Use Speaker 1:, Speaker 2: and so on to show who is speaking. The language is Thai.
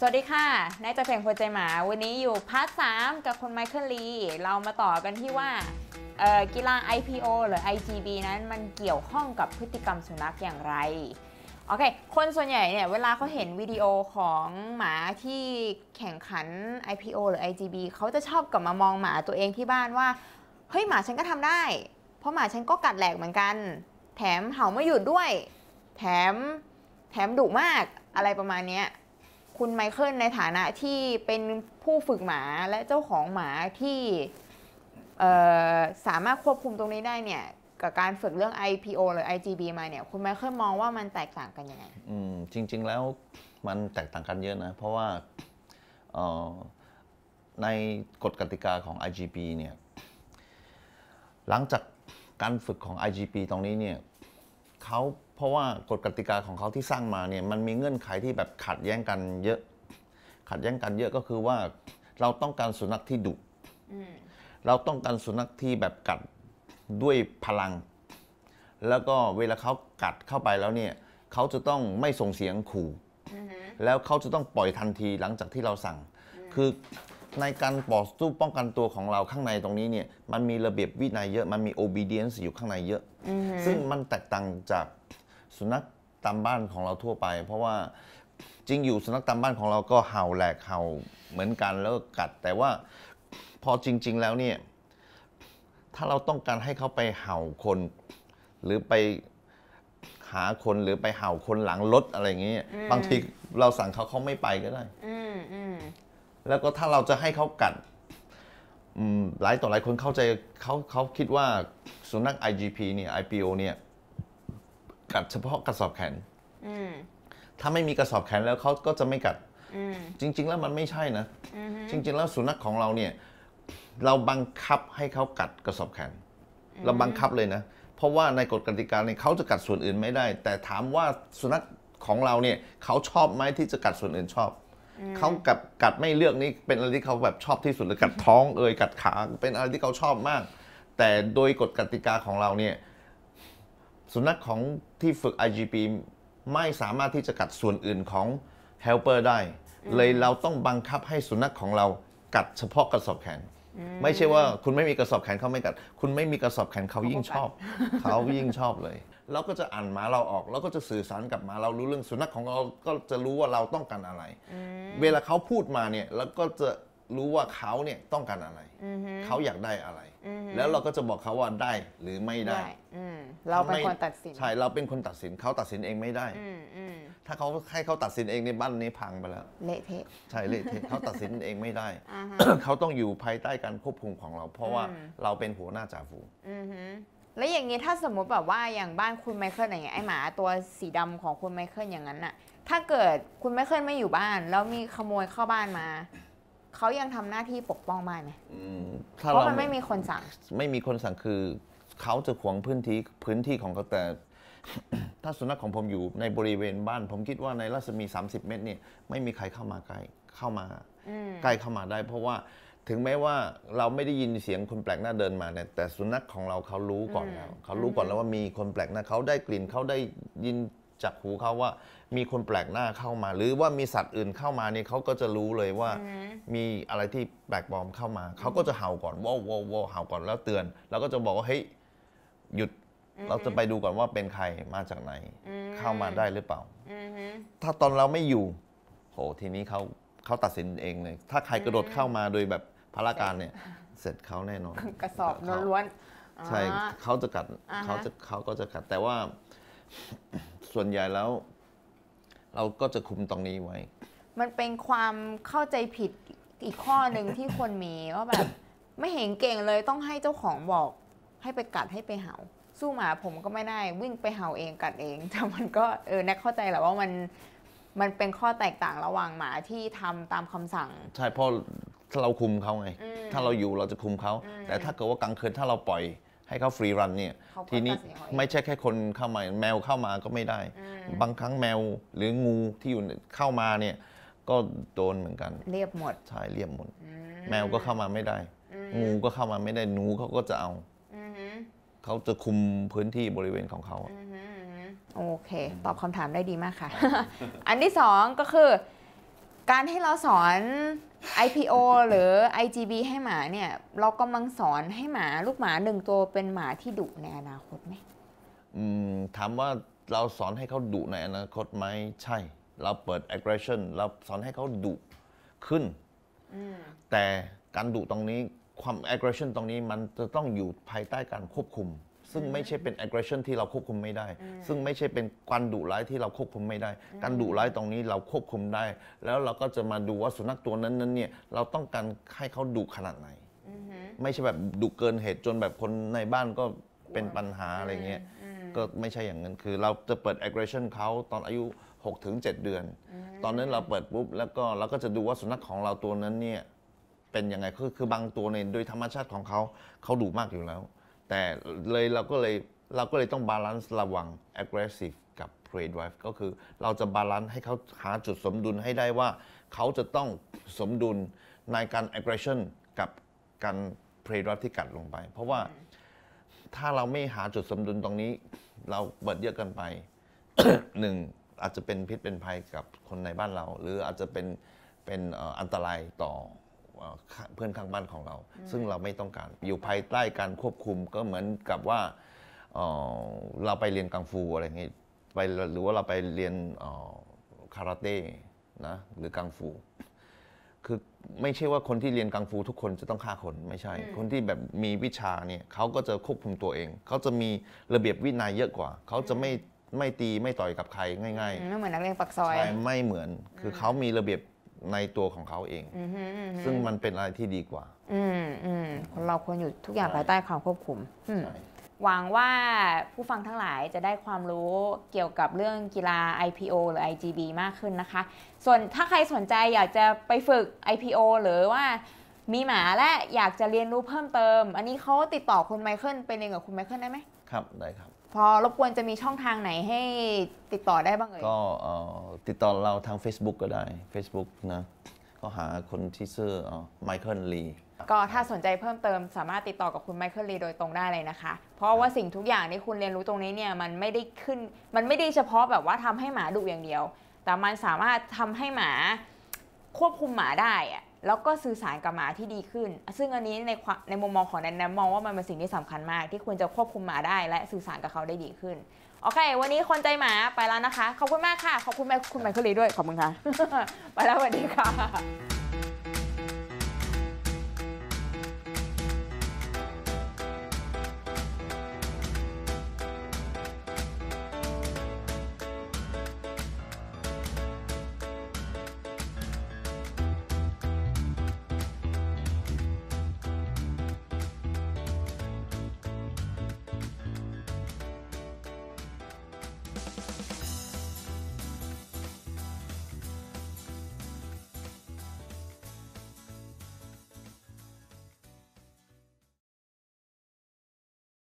Speaker 1: สวัสดีค่ะนายจะเพ่งคนใจหมา วันนี้อยู่พาร์ทสกับคุณไมเคิลลี เรามาต่อกันที่ว่ากีฬา IPO หรือ IGB นั้นมันเกี่ยวข้องกับพฤติกรรมสุนัขอย่างไร โอเค คนส่วนใหญ่เนี่ย เวลาเขาเห็นวิดีโอของหมาที่แข่งขัน IPO หรือ IGB เขาจะชอบกลับมามองหมาตัวเองที่บ้านว่า เฮ้ย หมาฉันก็ทำได้ เพราะหมาฉันก็กัดแหลกเหมือนกัน แถมเห่าไม่หยุดด้วย แถมแถมดุมากอะไรประมาณนี้คุณไมเคิลในฐานะที่เป็นผู้ฝึกหมาและเจ้าของหมาที่สามารถควบคุมตรงนี้ได้เนี่ยกับการฝึกเรื่อง IPO หรือ IGB มาเนี่ยคุณไมเคิลมองว่ามันแตกต่างกันยังไง
Speaker 2: อืม จริงๆแล้วมันแตกต่างกันเยอะนะ เพราะว่าในกฎกติกาของ IGP เนี่ยหลังจากการฝึกของ IGP ตรงนี้เนี่ยเขาราะว่ากฎกติกาของเขาที่สร้างมาเนี่ยมันมีเงื่อนไขที่แบบขัดแย้งกันเยอะ ขัดแย้งกันเยอะก็คือว่าเราต้องการสุนัขที่ดุเราต้องการสุนัขที่แบบกัดด้วยพลัง แล้วก็เวลาเขากัดเข้าไปแล้วเนี่ยเขาจะต้องไม่ส่งเสียงขู่แล้วเขาจะต้องปล่อยทันทีหลังจากที่เราสั่ง คือในการปอดสู้ป้องกันตัวของเราข้างในตรงนี้เนี่ยมันมีระเบียบวินัยเยอะมันมี obedience อยู่ข้างในเยอะซึ่งมันแตกต่างจากสุนัขตามบ้านของเราทั่วไป เพราะว่าจริงอยู่สุนัขตามบ้านของเราก็เห่าแหลกเห่าเหมือนกันแล้วกัด แต่ว่า พอจริง ๆ แล้วเนี่ย ถ้าเราต้องการให้เขาไปเห่าคน หรือไปหาคนหรือไปเห่าคนหลังรถอะไรอย่างเงี้ยบางทีเราสั่งเขาเขาไม่ไปก็ได้แล้วก็ถ้าเราจะให้เขากัดหลายต่อหลายคนเข้าใจเขาเขาคิดว่าสุนัข IGP เนี่ย IPO เนี่ยกัดเฉพาะกระสอบแขนถ้าไม่มีกระสอบแขนแล้วเขาก็จะไม่กัดจริง ๆแล้วมันไม่ใช่นะ จริง ๆ แล้วสุนัขของเราเนี่ยเราบังคับให้เขากัดกระสอบแขน เราบังคับเลยนะ เพราะว่าในกฎกติกาเนี่ยเขาจะกัดส่วนอื่นไม่ได้ แต่ถามว่าสุนัขของเราเนี่ยเขาชอบไหมที่จะกัดส่วนอื่นชอบเขากัดกัดไม่เลือกนี่เป็นอะไรที่เขาแบบชอบที่สุดเลยกัดท้อง เอ่ยกัดขาเป็นอะไรที่เขาชอบมาก แต่โดยกฎกติกาของเราเนี่ยสุนัขของที่ฝึก IGP ไม่สามารถที่จะกัดส่วนอื่นของ helper ได้ เลยเราต้องบังคับให้สุนัขของเรากัดเฉพาะกระสอบแขน ไม่ใช่ว่าคุณไม่มีกระสอบแขนเขาไม่กัด คุณไม่มีกระสอบแขนเขายิ่งชอบเขายิ่งชอบเลยเราก็จะอ่านหมาเราออก แล้วก็จะสื่อสารกับหมาเรารู้เรื่องสุนัขของเราก็จะรู้ว่าเราต้องการอะไร เวลาเขาพูดมาเนี่ยแล้วก็จะรู้ว่าเขาเนี่ยต้องการอะไร เขาอยากได้อะไร แล้วเราก็จะบอกเขาว่าได้หรือไม่ได้ได
Speaker 1: เราเป็นคนตัดสิน ใช
Speaker 2: ่ เราเป็นคนตัดสินเขาตัดสินเองไม่ได้ ถ้าเขาให้เขาตัดสินเองในบ้านนี้พังไปแล้ว เละเทะใช่ เละเทะเขาตัดสินเองไม่ได้ เขาต้องอยู่ภายใต้การควบคุมของเรา เพราะว่า
Speaker 1: เราเป็นหัวหน้าจ่าฝูงแล้วอย่างนี้ถ้าสมมติแบบว่าอย่างบ้านคุณไมเคิลอย่างเงี้ยไอหมาตัวสีดำของคุณไมเคิลอย่างนั้นน่ะ ถ้าเกิดคุณไมเคิลไม่อยู่บ้าน แล้วมีขโมยเข้าบ้านมาเขายังทำหน้าที่ปกป้องไม่ไหม
Speaker 2: เพราะมันไม่มีคนสั่ง ไม่มีคนสั่งคือเขาจะขวงพื้นที่พื้นที่ของเขาแต่ ถ้าสุนัขของผมอยู่ในบริเวณบ้าน ผมคิดว่าในรัศมี 30 เมตรเนี่ยไม่มีใครเข้ามาใกล้เข้ามาใกล้เข้ามาได้ เพราะว่าถึงแม้ว่าเราไม่ได้ยินเสียงคนแปลกหน้าเดินมาเนี่ยแต่สุนัขของเราเขารู้ก่อนแล้วเขารู้ก่อนแล้วว่ามีคนแปลกหน้าเขาได้กลิ่นเขาได้ยินจากหูเขาว่ามีคนแปลกหน้าเข้ามา หรือว่ามีสัตว์อื่นเข้ามาเนี่ยเขาก็จะรู้เลยว่า มีอะไรที่แปลกปลอมเข้ามาเขาก็จะเห่าก่อนว้าวว้าเห่าก่อนแล้วเตือน แล้วก็จะบอกว่าเฮ้ยหยุดเราจะไปดูก่อนว่าเป็นใครมาจากไหนเข้ามาได้หรือเปล่าถ้าตอนเราไม่อยู่ โหทีนี้เขาเขาตัดสินเองเลยถ้าใครกระโดดเข้ามาโดยแบบพาราการเนี่ย เสร็จเขาแน่นอน
Speaker 1: กระสอบล้วนใช่เข
Speaker 2: าจะกัดเขาจะเขาก็จะกัดแต่ว่าส่วนใหญ่แล้ว เราก็จะคุมตรงนี้ไว้
Speaker 1: มันเป็นความเข้าใจผิดอีกข้อหนึ่งที่คนมีว่าแบบ ไม่เห็นเก่งเลยต้องให้เจ้าของบอกให้ไปกัดให้ไปเห่าสู้หมาผมก็ไม่ได้วิ่งไปเห่าเองกัดเอง แต่มันก็เออนนกเข้าใจแหละว่ามันมันเป็นข้อแตกต่างระหว่างหมาที่ทำตามคำสั่ง
Speaker 2: ใช่เพราะเราคุมเขาไง ถ้าเราอยู่เราจะคุมเขาแต่ถ้าเกิดว่ากลางคืนถ้าเราปล่อยให้เขาฟรีรันเนี่ย ทีนี้ไม่ใช่แค่คนเข้ามาแมวเข้ามาก็ไม่ได้ บางครั้งแมวหรือ งูที่อยู่เข้ามาเนี่ยก็โดนเหมือนกันเรียบหมดใช่เรียบหมดแมวก็เข้ามาไม่ได้งูก็เข้ามาไม่ได้หนูเขาก็จะเอาอเขาจะคุมพื้นที่บริเวณของเขาอ
Speaker 1: อโอเค ตอบคำถามได้ดีมากค่ะ อันที่สองก็คือ การให้เราสอน IPO หรือ IGB ให้หมาเนี่ย เรากำลังสอนให้หมาลูกหมาหนึ่งตัวเป็นหมาที่ดุในอนาคตไหม
Speaker 2: มถามว่าเราสอนให้เขาดุในอนาคตไหมใช่ เราเปิด aggression เราสอนให้เขาดุขึ้นแต่การดุตรงนี้ความ aggression ตรงนี้มันจะต้องอยู่ภายใต้การควบคุมซึ่งไม่ใช่เป็น aggression ที่เราควบคุมไม่ได้ซึ่งไม่ใช่เป็นการดุร้ายที่เราควบคุมไม่ได้ การดุร้ายตรงนี้เราควบคุมได้ แล้วเราก็จะมาดูว่าสุนัขตัวนั้นนั้นเนี่ยเราต้องการให้เขาดุขนาดไหนไม่ใช่แบบดุเกินเหตุจนแบบคนในบ้านก็เป็นปัญหาอะไรเงี้ยก็ไม่ใช่อย่างนั้นคือเราจะเปิด aggression เขาตอนอายุ6ถึง7เดือน ตอนนั้นเราเปิดปุ๊บแล้วก็เราก็จะดูว่าสุนัขของเราตัวนั้นเนี่ยเป็นยังไงคือคือบางตัวเนี่ยโดยธรรมชาติของเขาเขาดุมากอยู่แล้วแต่เลยเราก็เลยเราก็เลยต้องบาลานซ์ระวัง aggressive กับ p r e y drive ก็คือเราจะบาลานซ์ให้เขาหาจุดสมดุลให้ได้ว่าเขาจะต้องสมดุลในการ aggression กับการ p r e y drive ที่กัดลงไป เพราะว่าถ้าเราไม่หาจุดสมดุลตรงนี้ เราเปิดเยอะเกินไปหนึ่ง อาจจะเป็นพิษเป็นภัยกับคนในบ้านเรา หรืออาจจะเป็นเป็นอันตรายต่อเพื่อนข้างบ้านของเรา ซึ่งเราไม่ต้องการอยู่ภายใต้การควบคุมก็เหมือนกับว่าเราไปเรียนกังฟูอะไรเงี้ยไปหรือว่าเราไปเรียนคาราเต้นะหรือกังฟูคือไม่ใช่ว่าคนที่เรียนกังฟูทุกคนจะต้องฆ่าคนไม่ใช่ คนที่แบบมีวิชาเนี่ยเขาก็จะควบคุมตัวเอง เขาจะมีระเบียบวินัยเยอะกว่า เขาจะไม่ไม่ตีไม่ต่อยกับใครง่ายๆไม่เ
Speaker 1: หมือนนักเรียนปักซอยใช่
Speaker 2: ไม่เหมือนคือเขามีระเบียบในตัวของเขาเอง ซึ่งมันเป็นอะไรที่ดีกว่า
Speaker 1: คนเราควรอยู่ทุกอย่างภายใต้ความควบคุม หวังว่าผู้ฟังทั้งหลายจะได้ความรู้เกี่ยวกับเรื่องกีฬา IPO หรือ IGB มากขึ้นนะคะ ส่วนถ้าใครสนใจอยากจะไปฝึก IPO หรือว่ามีหมาและอยากจะเรียนรู้เพิ่มเติม อันนี้เขาติดต่อคุณไมเคิลไปเรียนกับคุณไมเคิลได้ไหม
Speaker 2: ครับ ได้ครับ
Speaker 1: พอรบกวนจะมีช่องทางไหนให้ติดต่อได้บ้างเอ่ยก
Speaker 2: ็ติดต่อเราทาง Facebook ก็ได้ Facebook นะก็หาคนที่ชื่อไมเคิลลี
Speaker 1: ก็ถ้าสนใจเพิ่มเติมสามารถติดต่อกับคุณไมเคิลลีโดยตรงได้เลยนะคะเพราะว่าสิ่งทุกอย่างที่คุณเรียนรู้ตรงนี้เนี่ยมันไม่ได้ขึ้นมันไม่ได้เฉพาะแบบว่าทำให้หมาดุอย่างเดียว แต่มันสามารถ ทำให้หมาควบคุมหมาได้อะแล้วก็สื่อสาร กับหมาที่ดีขึ้น ซึ่งอันนี้ในในมุมมอง ของแนนแนมองว่ามันเป็นสิ่งที่สำคัญมาก ที่ควรจะควบคุมหมาได้และสื่อสารกับเขาได้ดีขึ้น โอเค วันนี้คนใจหมาไปแล้วนะคะ ขอบคุณมากค่ะ ขอบคุณแม่คุณแม่คุณลีด้วย ขอบคุณค่ะไปแล้วสวัสดีค่ะ